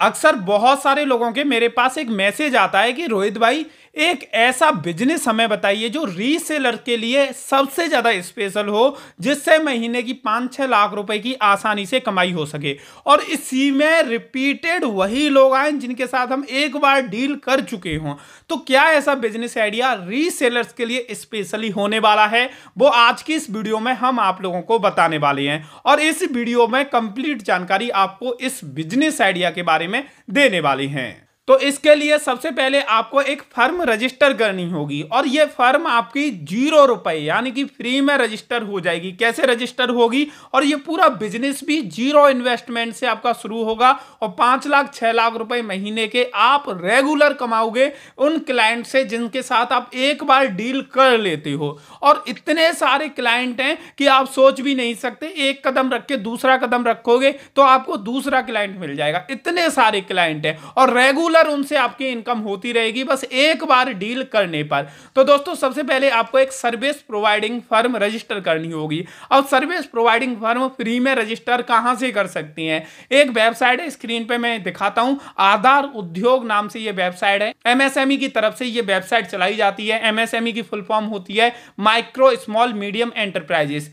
अक्सर बहुत सारे लोगों के मेरे पास एक मैसेज आता है कि रोहित भाई एक ऐसा बिजनेस हमें बताइए जो रीसेलर के लिए सबसे ज़्यादा स्पेशल हो जिससे महीने की पाँच छह लाख रुपए की आसानी से कमाई हो सके और इसी में रिपीटेड वही लोग आए जिनके साथ हम एक बार डील कर चुके हों तो क्या ऐसा बिजनेस आइडिया रीसेलर्स के लिए स्पेशली होने वाला है वो आज की इस वीडियो में हम आप लोगों को बताने वाले हैं और इस वीडियो में कंप्लीट जानकारी आपको इस बिजनेस आइडिया के बारे में देने वाले हैं तो इसके लिए सबसे पहले आपको एक फर्म रजिस्टर करनी होगी और ये फर्म आपकी जीरो रुपए यानी कि फ्री में रजिस्टर हो जाएगी कैसे रजिस्टर होगी और ये पूरा बिजनेस भी जीरो इन्वेस्टमेंट से आपका शुरू होगा और पांच लाख छह लाख रुपए महीने के आप रेगुलर कमाओगे उन क्लाइंट से जिनके साथ आप एक बार डील कर लेते हो और इतने सारे क्लाइंट हैं कि आप सोच भी नहीं सकते एक कदम रख के दूसरा कदम रखोगे तो आपको दूसरा क्लाइंट मिल जाएगा इतने सारे क्लाइंट हैं और रेगुलर रेगुलर उनसे आपकी इनकम होती रहेगी बस एक बार डील करने पर तो दोस्तों सबसे पहले आपको एक सर्विस प्रोवाइडिंग फर्म रजिस्टर करनी होगी और सर्विस प्रोवाइडिंग फर्म फ्री में रजिस्टर कहां से कर सकती हैं एक वेबसाइट है स्क्रीन पे मैं दिखाता हूं आधार उद्योग नाम से यह वेबसाइट है एमएसएमई e की तरफ से यह वेबसाइट चलाई जाती है एमएसएमई e की फुल फॉर्म होती है माइक्रो स्मॉल मीडियम एंटरप्राइजेस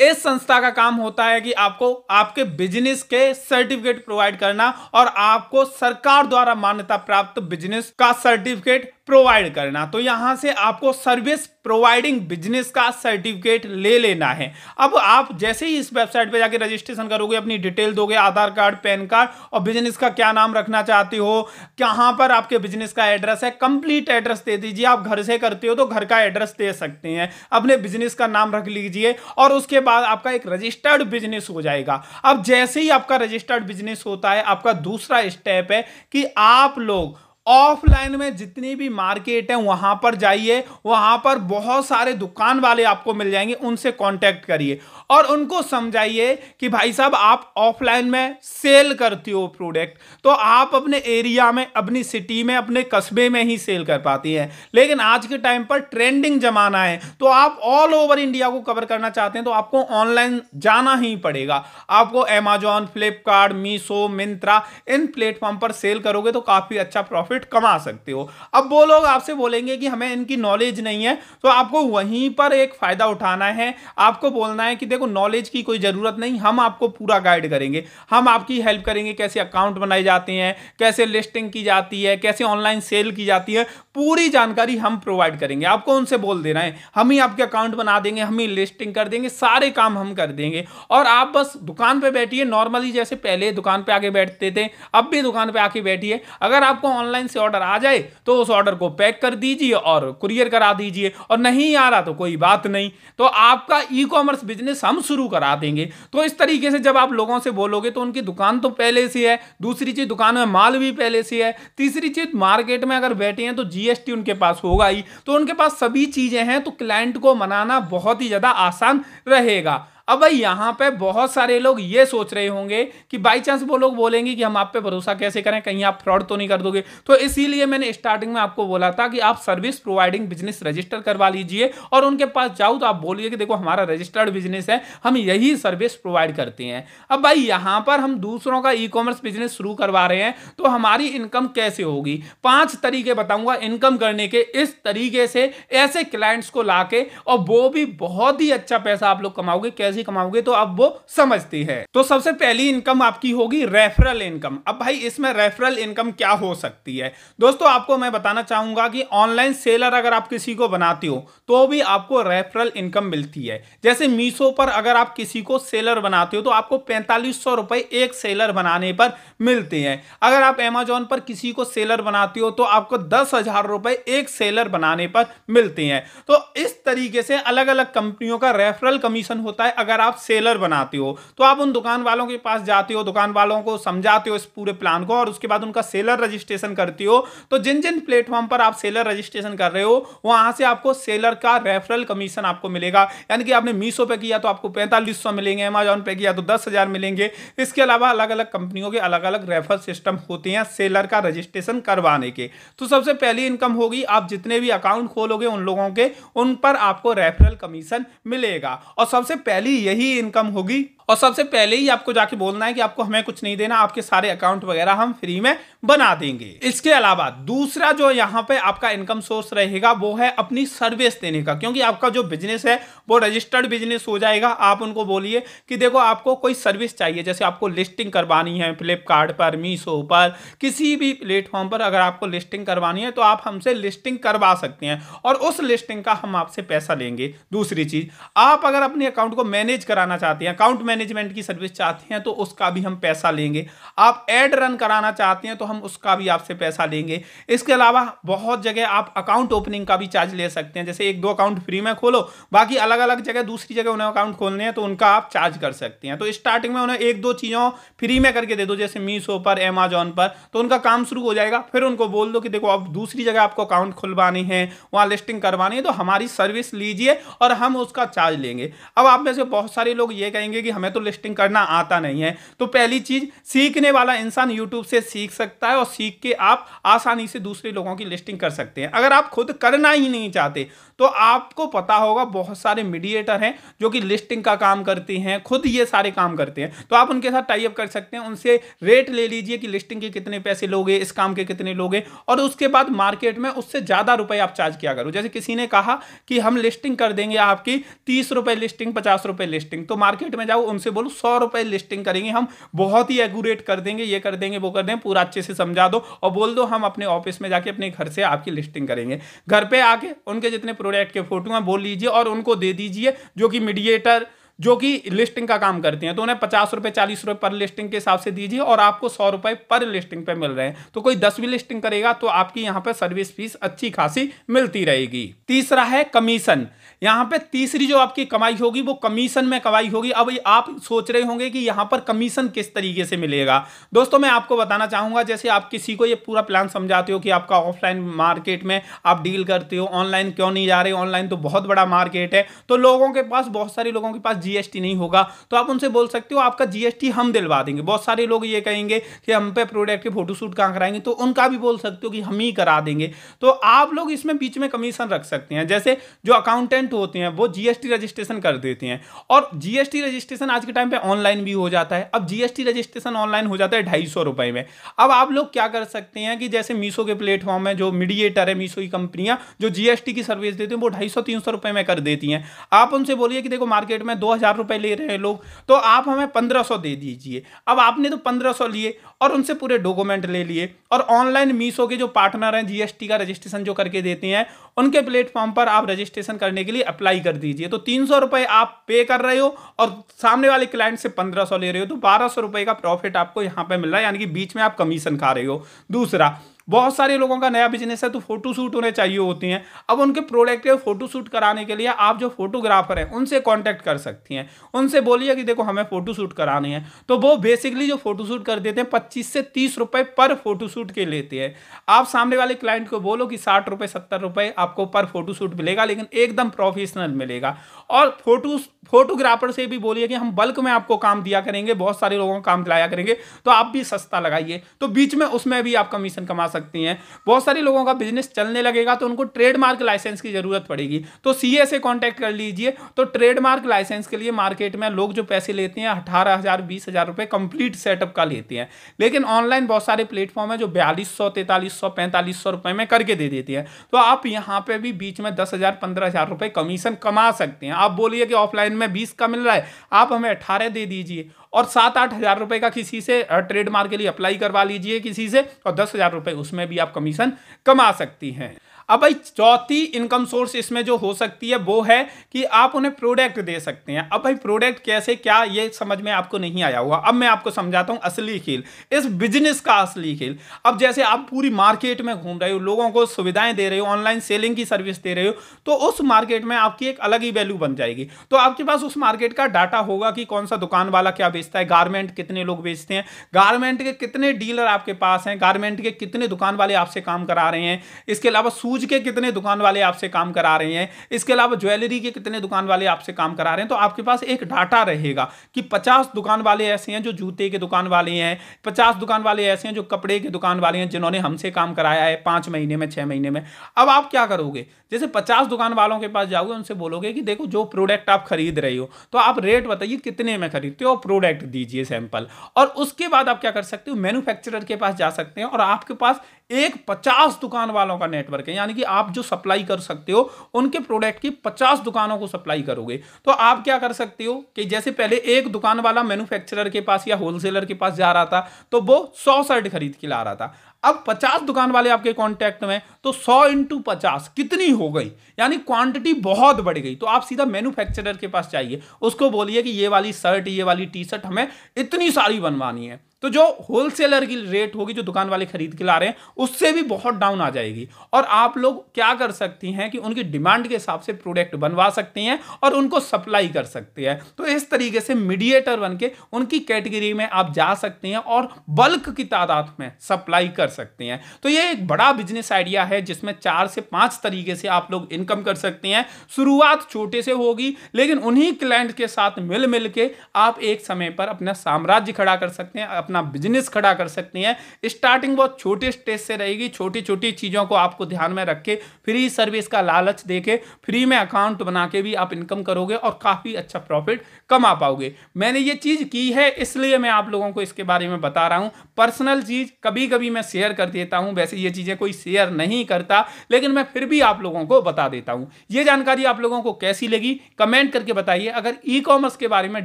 इस संस्था का काम होता है कि आपको आपके बिजनेस के सर्टिफिकेट प्रोवाइड करना और आपको सरकार द्वारा मान्यता प्राप्त बिजनेस का सर्टिफिकेट प्रोवाइड करना तो यहाँ से आपको सर्विस प्रोवाइडिंग बिजनेस का सर्टिफिकेट ले लेना है अब आप जैसे ही इस वेबसाइट पे जाके रजिस्ट्रेशन करोगे अपनी डिटेल दोगे आधार कार्ड पैन कार्ड और बिजनेस का क्या नाम रखना चाहते हो कहाँ पर आपके बिजनेस का एड्रेस है कंप्लीट एड्रेस दे दीजिए आप घर से करते हो तो घर का एड्रेस दे सकते हैं अपने बिजनेस का नाम रख लीजिए और उसके बाद आपका एक रजिस्टर्ड बिजनेस हो जाएगा अब जैसे ही आपका रजिस्टर्ड बिजनेस होता है आपका दूसरा स्टेप है कि आप लोग ऑफलाइन में जितनी भी मार्केट है वहां पर जाइए वहां पर बहुत सारे दुकान वाले आपको मिल जाएंगे उनसे कांटेक्ट करिए और उनको समझाइए कि भाई साहब आप ऑफलाइन में सेल करती हो प्रोडक्ट तो आप अपने एरिया में अपनी सिटी में अपने कस्बे में ही सेल कर पाती हैं लेकिन आज के टाइम पर ट्रेंडिंग जमाना है तो आप ऑल ओवर इंडिया को कवर करना चाहते हैं तो आपको ऑनलाइन जाना ही पड़ेगा आपको एमेजॉन फ्लिपकार्ट मीशो मिंत्रा इन प्लेटफॉर्म पर सेल करोगे तो काफ़ी अच्छा प्रॉफिट प्रॉफिट कमा सकते हो अब वो लोग आपसे बोलेंगे कि हमें इनकी नॉलेज नहीं है तो आपको वहीं पर एक फ़ायदा उठाना है आपको बोलना है कि देखो नॉलेज की कोई ज़रूरत नहीं हम आपको पूरा गाइड करेंगे हम आपकी हेल्प करेंगे कैसे अकाउंट बनाए जाते हैं कैसे लिस्टिंग की जाती है कैसे ऑनलाइन सेल की जाती है पूरी जानकारी हम प्रोवाइड करेंगे आपको उनसे बोल देना है हम ही आपके अकाउंट बना देंगे हम ही लिस्टिंग कर देंगे सारे काम हम कर देंगे और आप बस दुकान पर बैठिए नॉर्मली जैसे पहले दुकान पर आगे बैठते थे अब भी दुकान पर आके बैठिए अगर आपको ऑनलाइन से ऑर्डर आ जाए तो उस ऑर्डर को पैक कर दीजिए और कुरियर करा दीजिए और नहीं आ रहा तो कोई बात नहीं तो आपका ई कॉमर्स बिजनेस हम शुरू करा देंगे तो इस तरीके से जब आप लोगों से बोलोगे तो उनकी दुकान तो पहले से है दूसरी चीज़ दुकान में माल भी पहले से है तीसरी चीज़ मार्केट में अगर बैठे हैं तो जीएसटी उनके पास होगा ही तो उनके पास सभी चीज़ें हैं तो क्लाइंट को मनाना बहुत ही ज़्यादा आसान रहेगा अब भाई यहाँ पे बहुत सारे लोग ये सोच रहे होंगे कि बाई चांस वो लोग बोलेंगे कि हम आप पे भरोसा कैसे करें कहीं आप फ्रॉड तो नहीं कर दोगे तो इसीलिए मैंने स्टार्टिंग में आपको बोला था कि आप सर्विस प्रोवाइडिंग बिजनेस रजिस्टर करवा लीजिए और उनके पास जाओ तो आप बोलिए कि देखो हमारा रजिस्टर्ड बिजनेस है हम यही सर्विस प्रोवाइड करते हैं अब भाई यहाँ पर हम दूसरों का ई कॉमर्स बिजनेस शुरू करवा रहे हैं तो हमारी इनकम कैसे होगी पांच तरीके बताऊँगा इनकम करने के इस तरीके से ऐसे क्लाइंट्स को ला और वो भी बहुत ही अच्छा पैसा आप लोग कमाओगे कैसे पैसे कमाओगे तो अब वो समझती है तो सबसे पहली इनकम आपकी होगी रेफरल इनकम अब भाई इसमें रेफरल इनकम क्या हो सकती है दोस्तों आपको मैं बताना चाहूंगा कि ऑनलाइन सेलर अगर आप किसी को बनाते हो तो भी आपको रेफरल इनकम मिलती है जैसे मीशो पर अगर आप किसी को सेलर बनाते हो तो आपको पैंतालीस रुपए एक सेलर बनाने पर मिलते हैं अगर आप एमेजॉन पर किसी को सेलर बनाते हो तो आपको दस हजार रुपए एक सेलर बनाने पर मिलते हैं तो इस तरीके से अलग अलग कंपनियों का रेफरल कमीशन होता है अगर आप सेलर बनाते हो तो आप उन दुकान वालों के पास जाते हो दुकान वालों को समझाते हो इस पूरे प्लान को और उसके बाद उनका सेलर रजिस्ट्रेशन करते हो तो जिन जिन प्लेटफॉर्म पर आप सेलर रजिस्ट्रेशन कर रहे हो वहां से आपको सेलर का रेफरल कमीशन आपको मिलेगा यानी कि आपने मीशो पे किया तो आपको पैंतालीस मिलेंगे अमेजोन पे किया तो दस मिलेंगे इसके अलावा अलग अलग कंपनियों के अलग अलग रेफर सिस्टम होते हैं सेलर का रजिस्ट्रेशन करवाने के तो सबसे पहली इनकम होगी आप जितने भी अकाउंट खोलोगे उन लोगों के उन पर आपको रेफरल कमीशन मिलेगा और सबसे पहली यही इनकम होगी और सबसे पहले ही आपको जाके बोलना है कि आपको हमें कुछ नहीं देना आपके सारे अकाउंट वगैरह हम फ्री में बना देंगे इसके अलावा दूसरा जो यहाँ पे आपका इनकम सोर्स रहेगा वो है अपनी सर्विस देने का क्योंकि आपका जो बिजनेस है वो रजिस्टर्ड बिजनेस हो जाएगा आप उनको बोलिए कि देखो आपको कोई सर्विस चाहिए जैसे आपको लिस्टिंग करवानी है फ्लिपकार्ट पर मीशो पर किसी भी प्लेटफॉर्म पर अगर आपको लिस्टिंग करवानी है तो आप हमसे लिस्टिंग करवा सकते हैं और उस लिस्टिंग का हम आपसे पैसा लेंगे दूसरी चीज आप अगर अपने अकाउंट को मैनेज कराना चाहते हैं अकाउंट मैनेज मैनेजमेंट की सर्विस चाहते हैं तो उसका भी हम पैसा लेंगे आप एड रन कराना चाहते हैं तो हम उसका भी आपसे पैसा लेंगे इसके अलावा बहुत जगह आप अकाउंट ओपनिंग का भी चार्ज ले सकते हैं जैसे एक दो अकाउंट फ्री में खोलो बाकी अलग अलग जगह दूसरी जगह उन्हें अकाउंट खोलने हैं तो उनका आप चार्ज कर सकते हैं तो स्टार्टिंग में उन्हें एक दो चीज़ों फ्री में करके दे दो जैसे मीशो पर अमेजोन पर तो उनका काम शुरू हो जाएगा फिर उनको बोल दो कि देखो अब दूसरी जगह आपको अकाउंट खुलवानी है वहाँ लिस्टिंग करवानी है तो हमारी सर्विस लीजिए और हम उसका चार्ज लेंगे अब आप में से बहुत सारे लोग ये कहेंगे कि हमें हमें तो लिस्टिंग करना आता नहीं है तो पहली चीज सीखने वाला इंसान यूट्यूब से सीख सकता है और सीख के आप आसानी से दूसरे लोगों की लिस्टिंग कर सकते हैं अगर आप खुद करना ही नहीं चाहते तो आपको पता होगा बहुत सारे मीडिएटर हैं जो कि लिस्टिंग का काम करते हैं खुद ये सारे काम करते हैं तो आप उनके साथ टाइप कर सकते हैं उनसे रेट ले लीजिए कि लिस्टिंग के कितने पैसे लोगे इस काम के कितने लोगे और उसके बाद मार्केट में उससे ज़्यादा रुपए आप चार्ज किया करो जैसे किसी ने कहा कि हम लिस्टिंग कर देंगे आपकी तीस रुपये लिस्टिंग पचास रुपये लिस्टिंग तो मार्केट में जाओ उनसे बोलो सौ रुपए लिस्टिंग करेंगे हम बहुत ही एगुरेट कर देंगे ये कर देंगे वो कर देंगे पूरा अच्छे से समझा दो और बोल दो हम अपने ऑफिस में जाके अपने घर से आपकी लिस्टिंग करेंगे घर पर आके उनके जितने प्रोडक्ट के फोटो हैं बोल लीजिए और उनको दे दीजिए जो कि मीडिएटर जो कि लिस्टिंग का काम करती हैं तो उन्हें पचास रुपए चालीस रुपए पर लिस्टिंग के हिसाब से दीजिए और आपको सौ रुपए पर लिस्टिंग पे मिल रहे हैं तो कोई दसवीं लिस्टिंग करेगा तो आपकी यहाँ पे सर्विस फीस अच्छी खासी मिलती रहेगी तीसरा है कमीशन यहाँ पे तीसरी जो आपकी कमाई होगी वो कमीशन में कमाई होगी अब आप सोच रहे होंगे कि यहाँ पर कमीशन किस तरीके से मिलेगा दोस्तों मैं आपको बताना चाहूंगा जैसे आप किसी को ये पूरा प्लान समझाते हो कि आपका ऑफलाइन मार्केट में आप डील करते हो ऑनलाइन क्यों नहीं जा रहे ऑनलाइन तो बहुत बड़ा मार्केट है तो लोगों के पास बहुत सारे लोगों के पास जीएसटी नहीं होगा तो आप उनसे बोल सकते हो आपका जीएसटी हम दिलवा देंगे बहुत सारे लोग ये कहेंगे कि हम पे प्रोडक्ट के फोटोशूट कहाँ कराएंगे तो उनका भी बोल सकते हो कि हम ही करा देंगे तो आप लोग इसमें बीच में कमीशन रख सकते हैं जैसे जो अकाउंटेंट होते हैं वो जीएसटी रजिस्ट्रेशन कर देते हैं और जीएसटी रजिस्ट्रेशन आज के टाइम पर ऑनलाइन भी हो जाता है अब जीएसटी रजिस्ट्रेशन ऑनलाइन हो जाता है ढाई रुपए में अब आप लोग क्या कर सकते हैं कि जैसे मीशो के प्लेटफॉर्म है जो मीडिएटर है मीशो की कंपनियां जो जीएसटी की सर्विस देती हैं वो ढाई सौ रुपए में कर देती हैं आप उनसे बोलिए कि देखो मार्केट में दो हज़ार रुपए ले रहे हैं लोग तो आप हमें पंद्रह सौ दे दीजिए अब आपने तो पंद्रह सौ लिए और उनसे पूरे डॉक्यूमेंट ले लिए और ऑनलाइन मीसो के जो पार्टनर हैं जीएसटी का रजिस्ट्रेशन जो करके देते हैं उनके प्लेटफॉर्म पर आप रजिस्ट्रेशन करने के लिए अप्लाई कर दीजिए तो तीन सौ रुपये आप पे कर रहे हो और सामने वाले क्लाइंट से पंद्रह सौ ले रहे हो तो बारह सौ रुपये का प्रॉफिट आपको यहां पर मिल रहा है यानी कि बीच में आप कमीशन खा रहे हो दूसरा बहुत सारे लोगों का नया बिजनेस है तो फोटो शूट उन्हें चाहिए होती हैं अब उनके प्रोडक्ट के फोटो शूट कराने के लिए आप जो फोटोग्राफर हैं उनसे कॉन्टैक्ट कर सकती हैं उनसे बोलिए कि देखो हमें फोटो शूट करानी है तो वो बेसिकली जो फोटो शूट कर देते हैं पच्चीस से तीस रुपये पर फोटो शूट के लेते हैं आप सामने वाले क्लाइंट को बोलो कि साठ रुपये सत्तर रुपये आपको पर फोटो शूट मिलेगा लेकिन एकदम प्रोफेशनल मिलेगा और फोटो फोटोग्राफर से भी बोलिए कि हम बल्क में आपको काम दिया करेंगे बहुत सारे लोगों को काम दिलाया करेंगे तो आप भी सस्ता लगाइए तो बीच में उसमें भी आप कमीशन कमा सकते सकती हैं बहुत सारे लोगों का बिजनेस चलने लगेगा तो उनको ट्रेडमार्क लाइसेंस की ज़रूरत पड़ेगी तो सी से कॉन्टैक्ट कर लीजिए तो ट्रेडमार्क लाइसेंस के लिए मार्केट में लोग जो पैसे लेते हैं अठारह हज़ार बीस हज़ार रुपये कंप्लीट सेटअप का लेते हैं लेकिन ऑनलाइन बहुत सारे प्लेटफॉर्म है जो बयालीस सौ तैंतालीस सौ पैंतालीस सौ रुपये में करके दे देती है तो आप यहाँ पर भी बीच में दस हज़ार पंद्रह हज़ार रुपये कमीशन कमा सकते हैं आप बोलिए कि ऑफलाइन में बीस का मिल रहा है आप हमें अठारह दे दीजिए और सात आठ हजार रुपए का किसी से ट्रेडमार्क के लिए अप्लाई करवा लीजिए किसी से और दस हजार रुपए उसमें भी आप कमीशन कमा सकती हैं अब भाई चौथी इनकम सोर्स इसमें जो हो सकती है वो है कि आप उन्हें प्रोडक्ट दे सकते हैं अब भाई प्रोडक्ट कैसे क्या ये समझ में आपको नहीं आया हुआ अब मैं आपको समझाता हूँ असली खेल इस बिजनेस का असली खेल अब जैसे आप पूरी मार्केट में घूम रहे हो लोगों को सुविधाएं दे रहे हो ऑनलाइन सेलिंग की सर्विस दे रहे हो तो उस मार्केट में आपकी एक अलग ही वैल्यू बन जाएगी तो आपके पास उस मार्केट का डाटा होगा कि कौन सा दुकान वाला क्या बेचता है गारमेंट कितने लोग बेचते हैं गारमेंट के कितने डीलर आपके पास हैं गारमेंट के कितने दुकान वाले आपसे काम करा रहे हैं इसके अलावा सूज शूज के कितने दुकान वाले आपसे काम करा रहे हैं इसके अलावा ज्वेलरी के कितने दुकान वाले आपसे काम करा रहे हैं तो आपके पास एक डाटा रहेगा कि पचास दुकान वाले ऐसे हैं जो जूते के दुकान वाले हैं पचास दुकान वाले ऐसे हैं जो कपड़े के दुकान वाले हैं जिन्होंने हमसे काम कराया है पांच महीने में छह महीने में अब आप क्या करोगे जैसे पचास दुकान वालों के पास जाओगे उनसे बोलोगे कि देखो जो प्रोडक्ट आप खरीद रहे हो तो आप रेट बताइए कितने में खरीदते हो प्रोडक्ट दीजिए सैंपल और उसके बाद आप क्या कर सकते हो मैन्युफैक्चरर के पास जा सकते हैं और आपके पास एक पचास दुकान वालों का नेटवर्क है यानी कि आप जो सप्लाई कर सकते हो उनके प्रोडक्ट की पचास दुकानों को सप्लाई करोगे तो आप क्या कर सकते हो कि जैसे पहले एक दुकान वाला मैन्युफैक्चरर के पास या होलसेलर के पास जा रहा था तो वो सौ शर्ट खरीद के ला रहा था अब पचास दुकान वाले आपके कॉन्टैक्ट में तो सौ इंटू पचास कितनी हो गई यानी क्वांटिटी बहुत बढ़ गई तो आप सीधा मैन्युफैक्चरर के पास चाहिए उसको बोलिए कि ये वाली शर्ट ये वाली टी शर्ट हमें इतनी सारी बनवानी है तो जो होलसेलर की रेट होगी जो दुकान वाले खरीद के ला रहे हैं उससे भी बहुत डाउन आ जाएगी और आप लोग क्या कर सकती हैं कि उनकी डिमांड के हिसाब से प्रोडक्ट बनवा सकती हैं और उनको सप्लाई कर सकती हैं तो इस तरीके से मीडिएटर बन के उनकी कैटेगरी में आप जा सकती हैं और बल्क की तादाद में सप्लाई कर सकते हैं तो ये एक बड़ा बिजनेस आइडिया है जिसमें चार से पाँच तरीके से आप लोग इनकम कर सकते हैं शुरुआत छोटे से होगी लेकिन उन्हीं क्लाइंट के साथ मिल मिल के आप एक समय पर अपना साम्राज्य खड़ा कर सकते हैं अपना बिजनेस खड़ा कर सकती हैं स्टार्टिंग बहुत छोटे स्टेज से रहेगी छोटी छोटी चीज़ों को आपको ध्यान में रख के फ्री सर्विस का लालच दे के फ्री में अकाउंट बना के भी आप इनकम करोगे और काफ़ी अच्छा प्रॉफिट कमा पाओगे मैंने ये चीज़ की है इसलिए मैं आप लोगों को इसके बारे में बता रहा हूँ पर्सनल चीज़ कभी कभी मैं शेयर कर देता हूँ वैसे ये चीज़ें कोई शेयर नहीं करता लेकिन मैं फिर भी आप लोगों को बता देता हूँ ये जानकारी आप लोगों को कैसी लगी कमेंट करके बताइए अगर ई कॉमर्स के बारे में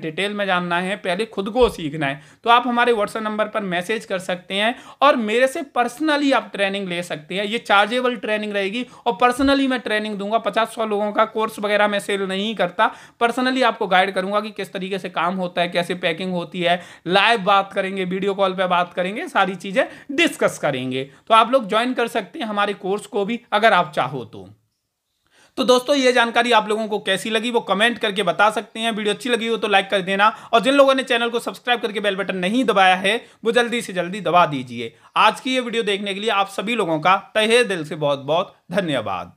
डिटेल में जानना है पहले खुद को सीखना है तो आप हमारे व्हाट्सएप व्हाट्सएप नंबर पर मैसेज कर सकते हैं और मेरे से पर्सनली आप ट्रेनिंग ले सकते हैं ये चार्जेबल ट्रेनिंग रहेगी और पर्सनली मैं ट्रेनिंग दूंगा पचास सौ लोगों का कोर्स वगैरह मैं सेल नहीं करता पर्सनली आपको गाइड करूंगा कि किस तरीके से काम होता है कैसे पैकिंग होती है लाइव बात करेंगे वीडियो कॉल पर बात करेंगे सारी चीज़ें डिस्कस करेंगे तो आप लोग ज्वाइन कर सकते हैं हमारे कोर्स को भी अगर आप चाहो तो तो दोस्तों ये जानकारी आप लोगों को कैसी लगी वो कमेंट करके बता सकते हैं वीडियो अच्छी लगी हो तो लाइक कर देना और जिन लोगों ने चैनल को सब्सक्राइब करके बेल बटन नहीं दबाया है वो जल्दी से जल्दी दबा दीजिए आज की ये वीडियो देखने के लिए आप सभी लोगों का तहे दिल से बहुत बहुत धन्यवाद